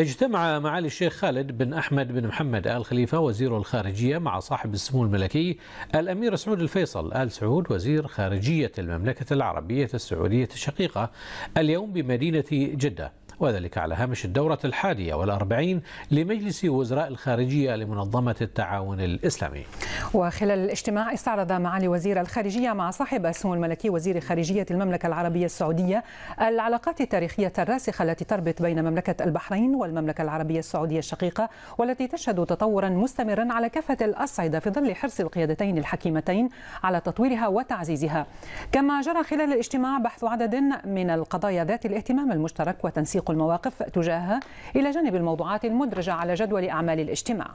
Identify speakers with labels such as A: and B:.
A: اجتمع معالي الشيخ خالد بن أحمد بن محمد آل خليفة وزير الخارجية مع صاحب السمو الملكي الأمير سعود الفيصل آل سعود وزير خارجية المملكة العربية السعودية الشقيقة اليوم بمدينة جدة وذلك على هامش الدورة الحادية والأربعين لمجلس وزراء الخارجية لمنظمة التعاون الإسلامي
B: وخلال الاجتماع استعرض معالي وزير الخارجية مع صاحب السمو الملكي وزير خارجية المملكة العربية السعودية العلاقات التاريخية الراسخة التي تربط بين مملكة البحرين والمملكة العربية السعودية الشقيقة والتي تشهد تطورا مستمرا على كافة الأصعدة في ظل حرص القيادتين الحكيمتين على تطويرها وتعزيزها كما جرى خلال الاجتماع بحث عدد من القضايا ذات الاهتمام المشترك وتنسيق المواقف تجاهها إلى جانب الموضوعات المدرجة على جدول أعمال الاجتماع